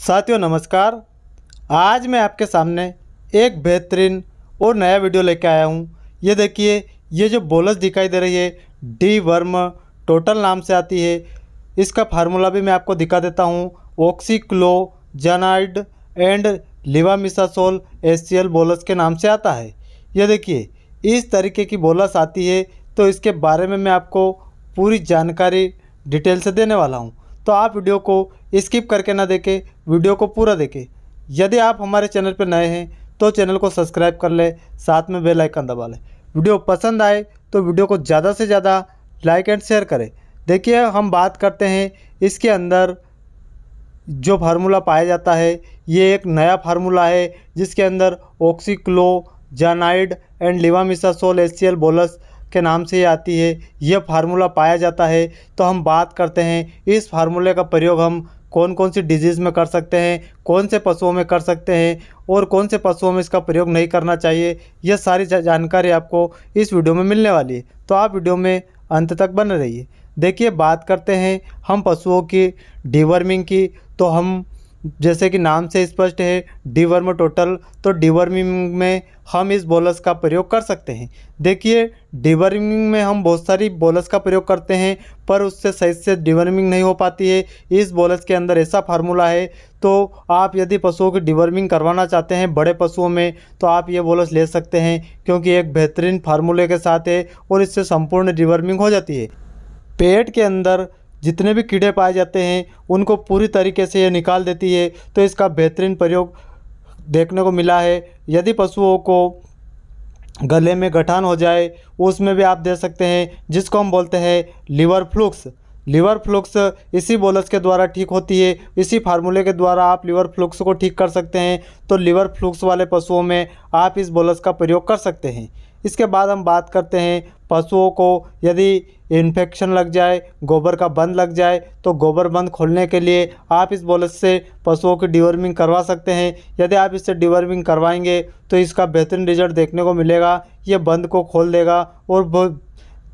साथियों नमस्कार आज मैं आपके सामने एक बेहतरीन और नया वीडियो लेके आया हूँ ये देखिए ये जो बोलस दिखाई दे रही है डी वर्म टोटल नाम से आती है इसका फार्मूला भी मैं आपको दिखा देता हूँ oxyclozanide and levamisole S C L bolus के नाम से आता है ये देखिए इस तरीके की बोलस आती है तो इसके बारे में मैं आपको पूरी जानकारी डिटेल से देने वाला हूँ तो आप वीडियो को स्किप करके ना देखें वीडियो को पूरा देखें यदि आप हमारे चैनल पर नए हैं तो चैनल को सब्सक्राइब कर लें साथ में बेल आइकन दबा लें वीडियो पसंद आए तो वीडियो को ज़्यादा से ज़्यादा लाइक एंड शेयर करें देखिए हम बात करते हैं इसके अंदर जो फार्मूला पाया जाता है ये एक नया फार्मूला है जिसके अंदर oxyclozanide and levamisole S C L bolus के नाम से आती है यह फार्मूला पाया जाता है तो हम बात करते हैं इस फार्मूले का प्रयोग हम कौन कौन सी डिजीज़ में कर सकते हैं कौन से पशुओं में कर सकते हैं और कौन से पशुओं में इसका प्रयोग नहीं करना चाहिए यह सारी जानकारी आपको इस वीडियो में मिलने वाली है तो आप वीडियो में अंत तक बने रहिए देखिए बात करते हैं हम पशुओं की डिवर्मिंग की तो हम जैसे कि नाम से स्पष्ट है डिवर्म टोटल तो डिवर्मिंग में हम इस बोलस का प्रयोग कर सकते हैं देखिए डिवर्मिंग में हम बहुत सारी बोलस का प्रयोग करते हैं पर उससे सही से डिवर्मिंग नहीं हो पाती है इस बोलस के अंदर ऐसा फार्मूला है तो आप यदि पशुओं की डिवर्मिंग करवाना चाहते हैं बड़े पशुओं में तो आप ये बोलस ले सकते हैं क्योंकि एक बेहतरीन फार्मूले के साथ है और इससे संपूर्ण डिवर्मिंग हो जाती है पेट के अंदर जितने भी कीड़े पाए जाते हैं उनको पूरी तरीके से ये निकाल देती है तो इसका बेहतरीन प्रयोग देखने को मिला है यदि पशुओं को गले में गठान हो जाए उसमें भी आप दे सकते हैं जिसको हम बोलते हैं लीवर फ्लूक्स लीवर फ्लूक्स इसी बोलस के द्वारा ठीक होती है इसी फार्मूले के द्वारा आप लीवर फ्लूक्स को ठीक कर सकते हैं तो लीवर फ्लूक्स वाले पशुओं में आप इस बोलस का प्रयोग कर सकते हैं इसके बाद हम बात करते हैं पशुओं को यदि इन्फेक्शन लग जाए गोबर का बंद लग जाए तो गोबर बंद खोलने के लिए आप इस बोलस से पशुओं की डिवर्मिंग करवा सकते हैं यदि आप इससे डिवर्मिंग करवाएंगे तो इसका बेहतरीन रिजल्ट देखने को मिलेगा ये बंद को खोल देगा और बहुत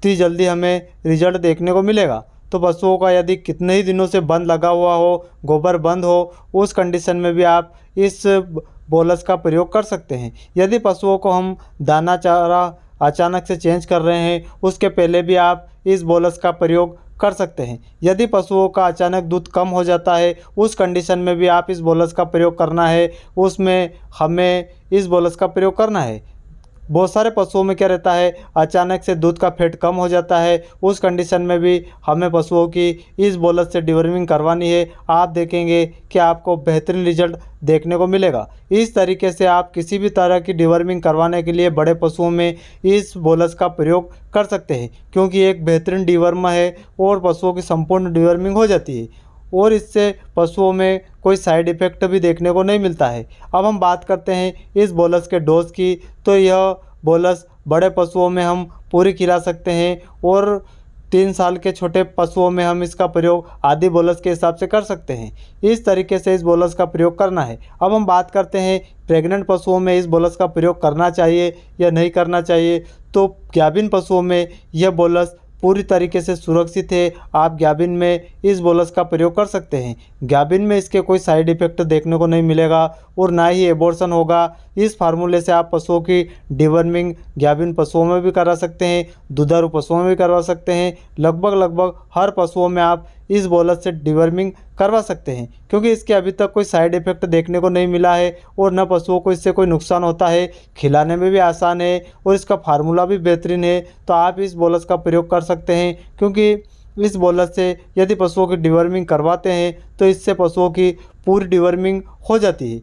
ही जल्दी हमें रिजल्ट देखने को मिलेगा तो पशुओं का यदि कितने ही दिनों से बंद लगा हुआ हो गोबर बंद हो उस कंडीशन में भी आप इस बोलस का प्रयोग कर सकते हैं यदि पशुओं को हम दाना चारा अचानक से चेंज कर रहे हैं उसके पहले भी आप इस बोलस का प्रयोग कर सकते हैं यदि पशुओं का अचानक दूध कम हो जाता है उस कंडीशन में भी आप इस बोलस का प्रयोग करना है उसमें हमें इस बोलस का प्रयोग करना है बहुत सारे पशुओं में क्या रहता है अचानक से दूध का फेट कम हो जाता है उस कंडीशन में भी हमें पशुओं की इस बोलत से डिवर्मिंग करवानी है आप देखेंगे कि आपको बेहतरीन रिजल्ट देखने को मिलेगा इस तरीके से आप किसी भी तरह की डिवर्मिंग करवाने के लिए बड़े पशुओं में इस बोलस का प्रयोग कर सकते हैं क्योंकि एक बेहतरीन डिवर्म है और पशुओं की संपूर्ण डिवर्मिंग हो जाती है और इससे पशुओं में कोई साइड इफ़ेक्ट भी देखने को नहीं मिलता है अब हम बात करते हैं इस बोलस के डोज की तो यह बोलस बड़े पशुओं में हम पूरी खिला सकते हैं और तीन साल के छोटे पशुओं में हम इसका प्रयोग आदि बोलस के हिसाब से कर सकते हैं इस तरीके से इस बोलस का प्रयोग करना है अब हम बात करते हैं प्रेग्नेंट पशुओं में इस बोलस का प्रयोग करना चाहिए या नहीं करना चाहिए तो गाभिन पशुओं में यह बोलस पूरी तरीके से सुरक्षित है आप गैबिन में इस बोलस का प्रयोग कर सकते हैं गैबिन में इसके कोई साइड इफेक्ट देखने को नहीं मिलेगा और ना ही एबोर्सन होगा इस फार्मूले से आप पशुओं की डिवर्मिंग गैबिन पशुओं में भी करा सकते हैं दुधारू पशुओं में भी करवा सकते हैं लगभग लगभग हर पशुओं में आप इस बॉलर से डिवर्मिंग करवा सकते हैं क्योंकि इसके अभी तक कोई साइड इफेक्ट देखने को नहीं मिला है और न पशुओं को इससे कोई नुकसान होता है खिलाने में भी आसान है और इसका फार्मूला भी बेहतरीन है तो आप इस बॉलर का प्रयोग कर सकते हैं क्योंकि इस बॉलर से यदि पशुओं की डिवर्मिंग करवाते हैं तो इससे पशुओं की पूरी डिवर्मिंग हो जाती है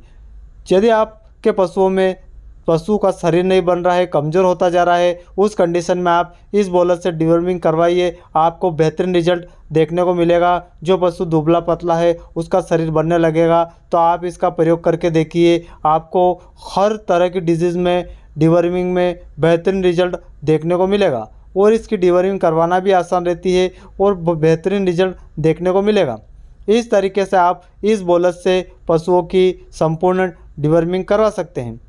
यदि आपके पशुओं में पशु का शरीर नहीं बन रहा है कमज़ोर होता जा रहा है उस कंडीशन में आप इस बॉलर से डिवर्मिंग करवाइए आपको बेहतरीन रिजल्ट देखने को मिलेगा जो पशु दुबला पतला है उसका शरीर बनने लगेगा तो आप इसका प्रयोग करके देखिए आपको हर तरह की डिजीज़ में डिवर्मिंग में बेहतरीन रिजल्ट देखने को मिलेगा और इसकी डिवर्मिंग करवाना भी आसान रहती है और बेहतरीन रिजल्ट देखने को मिलेगा इस तरीके से आप इस बोलस से पशुओं की संपूर्ण डिवर्मिंग करवा सकते हैं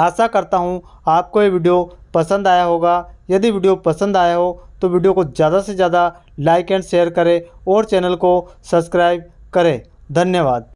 आशा करता हूँ आपको ये वीडियो पसंद आया होगा यदि वीडियो पसंद आया हो तो वीडियो को ज़्यादा से ज़्यादा लाइक एंड शेयर करें और चैनल को सब्सक्राइब करें धन्यवाद